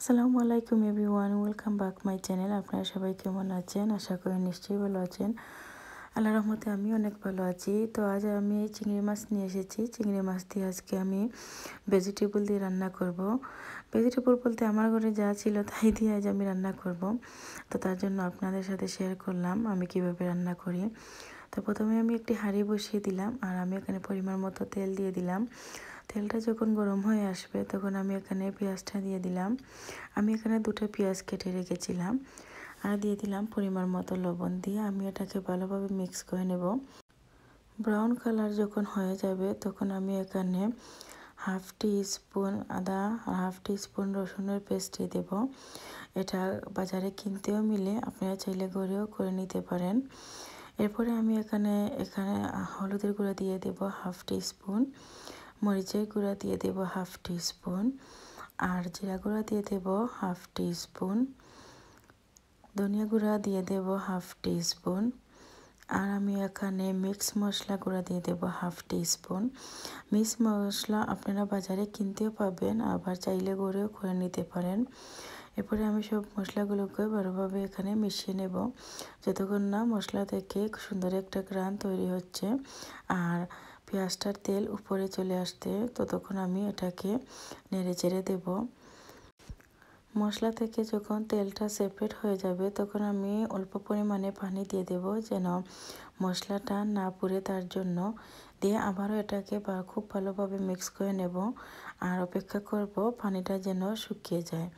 আসসালামু আলাইকুম everyone welcome back my channel আপনারা সবাই কেমন আছেন আশা করি নিশ্চয়ই ভালো আছেন আল্লাহ রহমতে আমি অনেক ভালো আছি তো আজ আমি চিংড়ি মাছ নিয়ে এসেছি চিংড়ি মাছ দিয়ে আজকে আমি ভেজিটেবল দিয়ে রান্না করব ভেজিটেবল বলতে আমার ঘরে যা ছিল তাই দিয়ে আজ আমি রান্না করব তো তার জন্য আপনাদের সাথে শেয়ার করলাম আমি কিভাবে রান্না করি তো প্রথমে আমি একটি হাঁড়ি বসিয়ে দিলাম আর আমি এখানে পরিমাণ মতো তেল দিয়ে দিলাম তেলটা যখন গরম হয়ে আসবে তখন আমি এখানে পেঁয়াজটা দিয়ে দিলাম আমি এখানে দুটো পেঁয়াজ কেটে রেখেছিলাম আর দিয়ে দিলাম পরিমাণ মতো লবণ দিয়ে আমি এটাকে ভালোভাবে মিক্স করে নেব ব্রাউন কালার যখন হয়ে যাবে তখন আমি এখানে হাফ টি স্পুন আদা আর হাফ টি স্পুন রসুনের পেস্ট দিয়ে দেবো এটা বাজারে কিনতেও মিলে আপনারা চাইলে ঘরেও করে নিতে পারেন এরপরে আমি এখানে এখানে হলুদের গুঁড়া দিয়ে দেব হাফ স্পুন মরিচের গুঁড়া দিয়ে দেব হাফ স্পুন আর জিরা গুঁড়া দিয়ে দেব হাফ স্পুন ধনিয়া গুঁড়া দিয়ে দেব হাফ স্পুন আর আমি এখানে মিক্স মশলা গুঁড়া দিয়ে দেবো হাফ স্পুন মিক্স মশলা আপনারা বাজারে কিনতেও পাবেন আবার চাইলে গড়েও করে নিতে পারেন এরপরে আমি সব মশলাগুলোকে ভালোভাবে এখানে মিশিয়ে নেব যতক্ষণ না মশলা থেকে সুন্দর একটা গ্রান তৈরি হচ্ছে আর পেঁয়াজটার তেল উপরে চলে আসতে ততক্ষণ আমি এটাকে নেড়ে চেড়ে দেবো মশলা থেকে যখন তেলটা সেপারেট হয়ে যাবে তখন আমি অল্প পরিমাণে পানি দিয়ে দেব যেন মশলাটা না পুড়ে তার জন্য দিয়ে আবারও এটাকে খুব ভালোভাবে মিক্স করে নেব আর অপেক্ষা করব পানিটা যেন শুকিয়ে যায়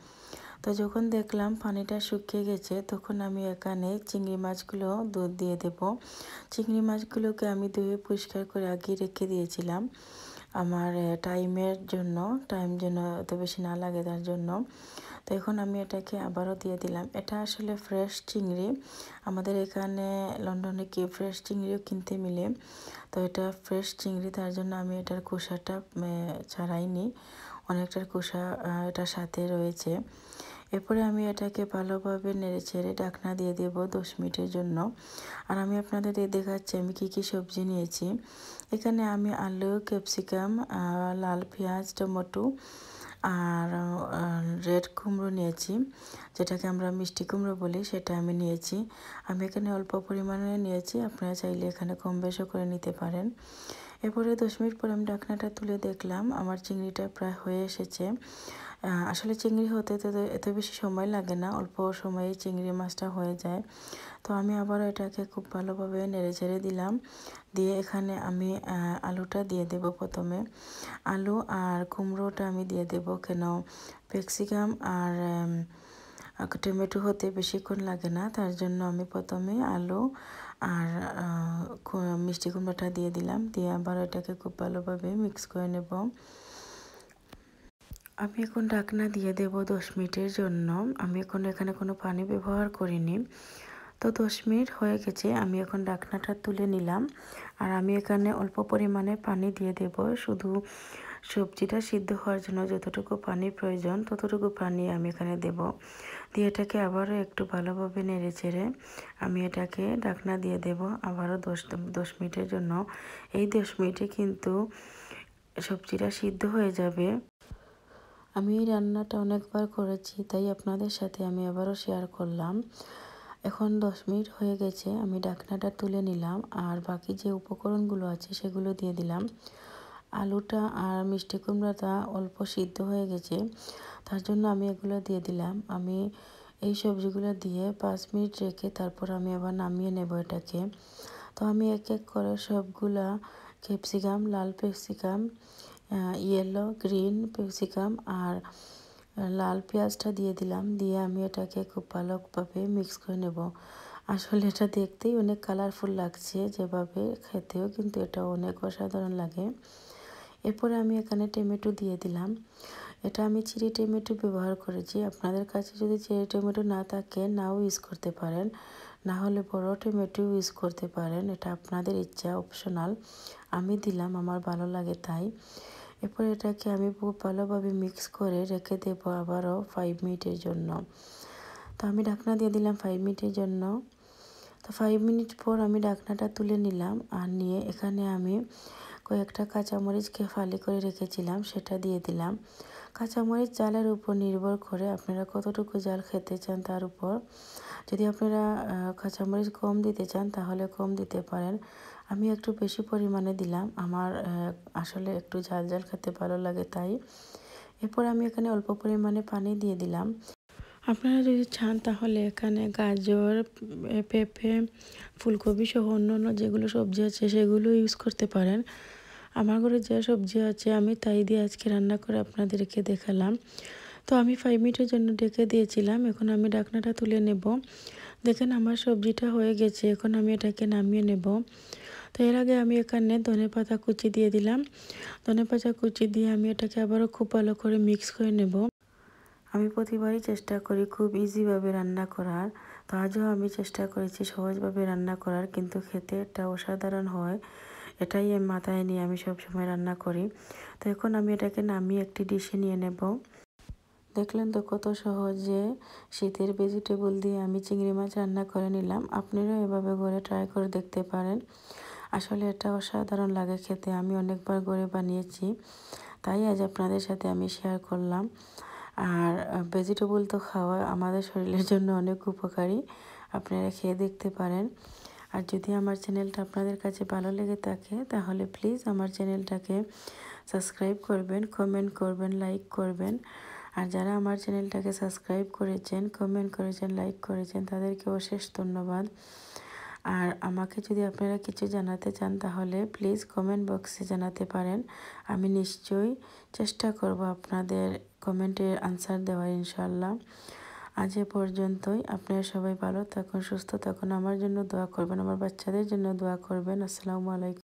তো যখন দেখলাম পানিটা শুকিয়ে গেছে তখন আমি এখানে চিংড়ি মাছগুলো দুধ দিয়ে দেব চিংড়ি মাছগুলোকে আমি ধুয়ে পরিষ্কার করে আগে রেখে দিয়েছিলাম আমার টাইমের জন্য টাইম যেন এত বেশি না লাগে তার জন্য তো এখন আমি এটাকে আবারও দিয়ে দিলাম এটা আসলে ফ্রেশ চিংড়ি আমাদের এখানে লন্ডনে কি ফ্রেশ চিংড়িও কিনতে মিলে তো এটা ফ্রেশ চিংড়ি তার জন্য আমি এটার খোসাটা ছাড়াইনি অনেকটার খোসা এটার সাথে রয়েছে এরপরে আমি এটাকে ভালোভাবে নেড়ে ছেড়ে ঢাকনা দিয়ে দেব দশ মিনিটের জন্য আর আমি আপনাদের দেখাচ্ছি আমি কী কী সবজি নিয়েছি এখানে আমি আলু ক্যাপসিকাম লাল পেঁয়াজ টমেটো আর রেড কুমড়ো নিয়েছি যেটাকে আমরা মিষ্টি কুমড়ো বলি সেটা আমি নিয়েছি আমি এখানে অল্প পরিমাণে নিয়েছি আপনারা চাইলে এখানে কম বেশও করে নিতে পারেন এরপরে দশ মিনিট পরে আমি ঢাকনাটা তুলে দেখলাম আমার চিংড়িটা প্রায় হয়ে এসেছে আসলে চিংড়ি হতে এত বেশি সময় লাগে না অল্প সময়ে চিংড়ি মাছটা হয়ে যায় তো আমি আবার এটাকে খুব ভালোভাবে নেড়ে ছেড়ে দিলাম দিয়ে এখানে আমি আলুটা দিয়ে দেব প্রথমে আলু আর কুমড়োটা আমি দিয়ে দেব কেন ক্যাপসিকাম আর টমেটো হতে বেশিক্ষণ লাগে না তার জন্য আমি প্রথমে আলু আর মিষ্টি কুমড়োটা দিয়ে দিলাম দিয়ে আবার এটাকে খুব ভালোভাবে মিক্স করে নেব আমি এখন ঢাকনা দিয়ে দেব দশ মিনিটের জন্য আমি এখন এখানে কোনো পানি ব্যবহার করিনি তো দশ মিনিট হয়ে গেছে আমি এখন ডাকনাটা তুলে নিলাম আর আমি এখানে অল্প পরিমাণে পানি দিয়ে দেব শুধু সবজিটা সিদ্ধ হওয়ার জন্য যতটুকু পানি প্রয়োজন ততটুকু পানি আমি এখানে দেব দিয়ে এটাকে আবারও একটু ভালোভাবে নেড়ে চেড়ে আমি এটাকে ডাকনা দিয়ে দেব আবারও দশ দশ মিনিটের জন্য এই দশ মিনিটে কিন্তু সবজিটা সিদ্ধ হয়ে যাবে আমি এই রান্নাটা অনেকবার করেছি তাই আপনাদের সাথে আমি আবারও শেয়ার করলাম এখন দশ মিনিট হয়ে গেছে আমি ডাকনাটা তুলে নিলাম আর বাকি যে উপকরণগুলো আছে সেগুলো দিয়ে দিলাম আলুটা আর মিষ্টি কুমড়াটা অল্প সিদ্ধ হয়ে গেছে তার জন্য আমি এগুলো দিয়ে দিলাম আমি এই সবজিগুলো দিয়ে পাঁচ মিনিট রেখে তারপর আমি আবার নামিয়ে নেব এটাকে তো আমি এক এক করে সবগুলা ক্যাপসিকাম লাল ক্যাপসিকাম ইয়েলো গ্রিন পিউসিকাম আর লাল পেঁয়াজটা দিয়ে দিলাম দিয়ে আমি এটাকে খুব ভালোভাবে মিক্স করে নেব আসলে এটা দেখতেই অনেক কালারফুল লাগছে যেভাবে খেতেও কিন্তু এটা অনেক অসাধারণ লাগে এরপরে আমি এখানে টমেটো দিয়ে দিলাম এটা আমি চিরি টমেটো ব্যবহার করেছি আপনাদের কাছে যদি চিড়ি টমেটো না থাকে নাও ইউজ করতে পারেন না হলে বড় টমেটো ইউজ করতে পারেন এটা আপনাদের ইচ্ছা অপশনাল আমি দিলাম আমার ভালো লাগে তাই এরপর এটাকে আমি খুব ভালোভাবে মিক্স করে রেখে দেব আবারও ফাইভ মিনিটের জন্য তো আমি ঢাকনা দিয়ে দিলাম ফাইভ মিনিটের জন্য তো ফাইভ মিনিট পর আমি ঢাকনাটা তুলে নিলাম আর নিয়ে এখানে আমি কয়েকটা কাঁচামরিচকে ফালি করে রেখেছিলাম সেটা দিয়ে দিলাম কাঁচামরিচ জালের উপর নির্ভর করে আপনারা কতটুকু জাল খেতে চান তার উপর যদি আপনারা কাঁচামরিচ কম দিতে চান তাহলে কম দিতে পারেন আমি একটু বেশি পরিমাণে দিলাম আমার আসলে একটু ঝাল ঝাল খেতে ভালো লাগে তাই এরপর আমি এখানে অল্প পরিমাণে পানি দিয়ে দিলাম আপনারা যদি চান তাহলে এখানে গাজর পেঁপে ফুলকপি সহ অন্য অন্য যেগুলো সবজি আছে সেগুলো ইউজ করতে পারেন আমার ঘরে যে সবজি আছে আমি তাই দিয়ে আজকে রান্না করে আপনাদেরকে দেখালাম তো আমি ফাইভ মিনিটের জন্য ডেকে দিয়েছিলাম এখন আমি ডাকনাটা তুলে নেব দেখেন আমার সবজিটা হয়ে গেছে এখন আমি এটাকে নামিয়ে নেব তো এর আগে আমি এখানে ধনে পাতা কুচি দিয়ে দিলাম ধনে পাতা কুচি দিয়ে আমি এটাকে আবারও খুব ভালো করে মিক্স করে নেব আমি প্রতিবারই চেষ্টা করি খুব ইজিভাবে রান্না করার তো আজও আমি চেষ্টা করেছি সহজভাবে রান্না করার কিন্তু খেতে এটা অসাধারণ হয় এটাই আমি মাথায় নিয়ে আমি সবসময় রান্না করি তো এখন আমি এটাকে নামিয়ে একটি ডিশে নিয়ে নেব দেখলেন তো কত সহজে শীতের ভেজিটেবল দিয়ে আমি চিংড়ি মাছ রান্না করে নিলাম আপনারাও এভাবে করে ট্রাই করে দেখতে পারেন আসলে এটা অসাধারণ লাগে খেতে আমি অনেকবার গড়ে বানিয়েছি তাই আজ আপনাদের সাথে আমি শেয়ার করলাম আর ভেজিটেবল তো খাওয়া আমাদের শরীরের জন্য অনেক উপকারী আপনারা খেয়ে দেখতে পারেন আর যদি আমার চ্যানেলটা আপনাদের কাছে ভালো লেগে থাকে তাহলে প্লিজ আমার চ্যানেলটাকে সাবস্ক্রাইব করবেন কমেন্ট করবেন লাইক করবেন আর যারা আমার চ্যানেলটাকে সাবস্ক্রাইব করেছেন কমেন্ট করেছেন লাইক করেছেন তাদেরকে অশেষ ধন্যবাদ আর আমাকে যদি আপনারা কিছু জানাতে চান তাহলে প্লিজ কমেন্ট বক্সে জানাতে পারেন আমি নিশ্চয়ই চেষ্টা করব আপনাদের কমেন্টের আনসার দেওয়ার ইনশাল্লাহ আজ এ পর্যন্তই আপনারা সবাই ভালো থাকুন সুস্থ থাকুন আমার জন্য দোয়া করবেন আমার বাচ্চাদের জন্য দোয়া করবেন আসসালামু আলাইকুম